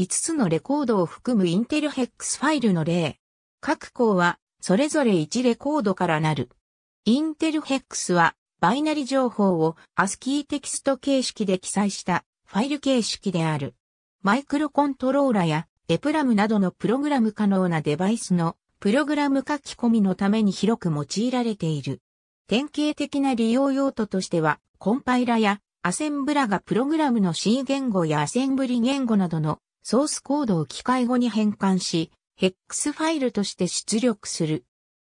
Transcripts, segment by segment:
5つのレコードを含むインテルヘックスファイルの例。各項は、それぞれ1レコードからなる。インテルヘックスは、バイナリ情報を ASCII テキスト形式で記載したファイル形式である。マイクロコントローラやエプラムなどのプログラム可能なデバイスのプログラム書き込みのために広く用いられている。典型的な利用用途としては、コンパイラやアセンブラがプログラムの C 言語やアセンブリ言語などのソースコードを機械語に変換し、ヘックスファイルとして出力する。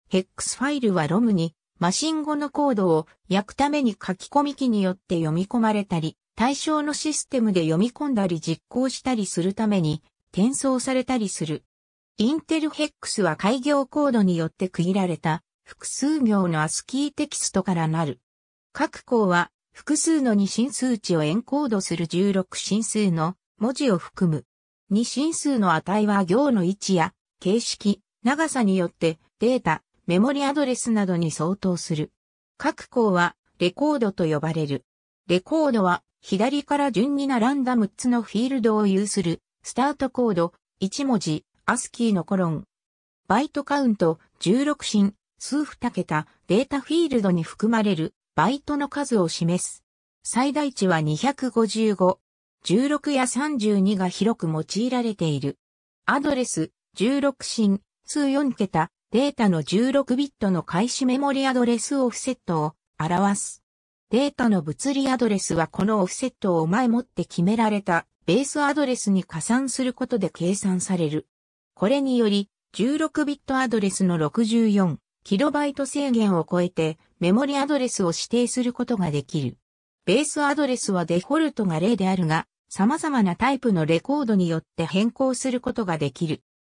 ヘックスファイルは ROM にマシン語のコードを焼くために書き込み機によって読み込まれたり、対象のシステムで読み込んだり実行したりするために転送されたりする。インテルヘックスは開業コードによって区切られた複数行のアスキーテキストからなる。各項は複数の二進数値をエンコードする16進数の文字を含む。に進数の値は行の位置や形式、長さによってデータ、メモリアドレスなどに相当する。各項はレコードと呼ばれる。レコードは左から順に並んだ6つのフィールドを有するスタートコード1文字、アスキーのコロン。バイトカウント16進、数2桁データフィールドに含まれるバイトの数を示す。最大値は255、16や32が広く用いられている。アドレス、16進、数4桁、データの16ビットの開始メモリアドレスオフセットを表す。データの物理アドレスはこのオフセットを前もって決められたベースアドレスに加算することで計算される。これにより、16ビットアドレスの6 4イト制限を超えてメモリアドレスを指定することができる。ベースアドレスはデフォルトが0であるが、様々なタイプのレコードによって変更することができる。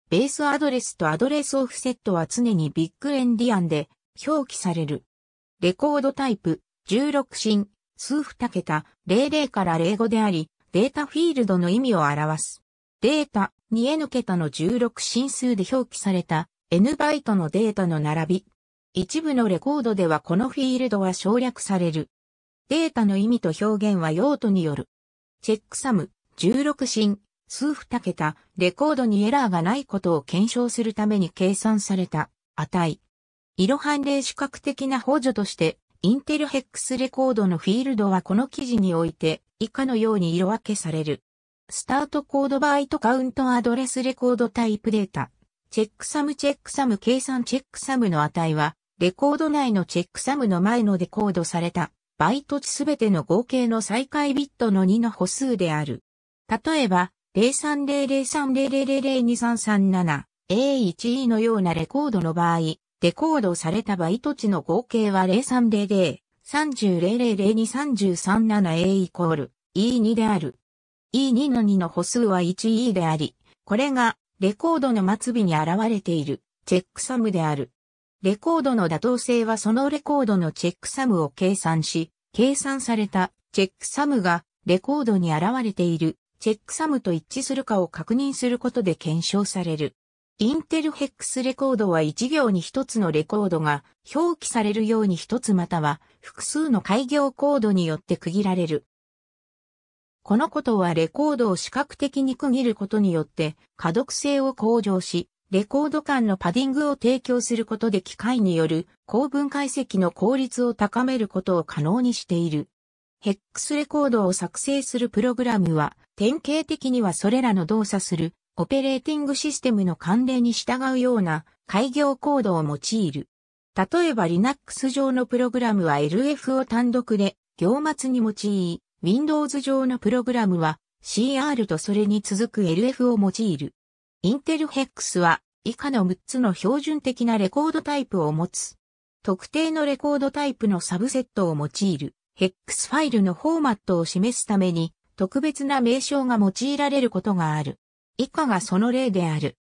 ベースアドレスとアドレスオフセットは常にビッグエンディアンで表記される。レコードタイプ、16進、数二桁、00から05であり、データフィールドの意味を表す。データ、2N 桁の16進数で表記された N バイトのデータの並び。一部のレコードではこのフィールドは省略される。データの意味と表現は用途による。チェックサム、16進、数二桁、レコードにエラーがないことを検証するために計算された値。色判例視覚的な補助として、インテルヘックスレコードのフィールドはこの記事において以下のように色分けされる。スタートコードバイトカウントアドレスレコードタイプデータ。チェックサムチェックサム計算チェックサムの値は、レコード内のチェックサムの前のデコードされたバイト値すべての合計の再開ビットの2の歩数である。例えば、030030002337、A1E のようなレコードの場合、デコードされたバイト値の合計は0300、30002337A イコール E2 である。E2 の2の歩数は 1E であり、これがレコードの末尾に現れているチェックサムである。レコードの妥当性はそのレコードのチェックサムを計算し、計算されたチェックサムがレコードに現れているチェックサムと一致するかを確認することで検証される。インテルヘックスレコードは1行に1つのレコードが表記されるように1つまたは複数の開業コードによって区切られる。このことはレコードを視覚的に区切ることによって可読性を向上し、レコード間のパディングを提供することで機械による高分解析の効率を高めることを可能にしている。ヘックスレコードを作成するプログラムは、典型的にはそれらの動作するオペレーティングシステムの慣例に従うような開業コードを用いる。例えば Linux 上のプログラムは LF を単独で行末に用い、Windows 上のプログラムは CR とそれに続く LF を用いる。インテルヘックスは以下の6つの標準的なレコードタイプを持つ。特定のレコードタイプのサブセットを用いるヘックスファイルのフォーマットを示すために特別な名称が用いられることがある。以下がその例である。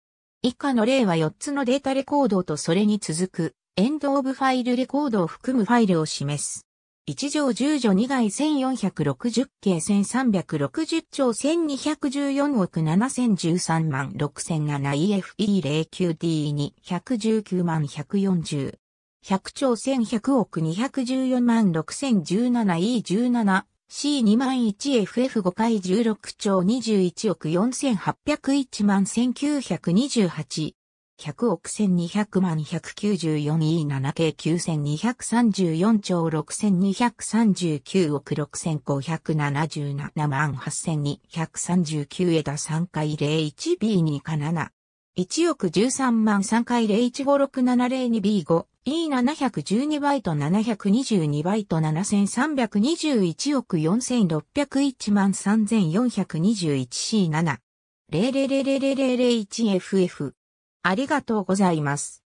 以下の例は4つのデータレコードとそれに続くエンドオブファイルレコードを含むファイルを示す。1条10条2外1460計1360兆1214億7013万6 0 0 e f e 0 9 d 2 1十9万140。100兆1100億214万 6017E17。C2 万 1FF5 回16兆21億4801万1928。100億1200万 194E7 k 9234兆6239億6577万8239枝3回 01B2 か7。1億13万3回0156702 B5、E712 バイト722バイト7321億4601万 3421C7。0 000001FF ありがとうございます。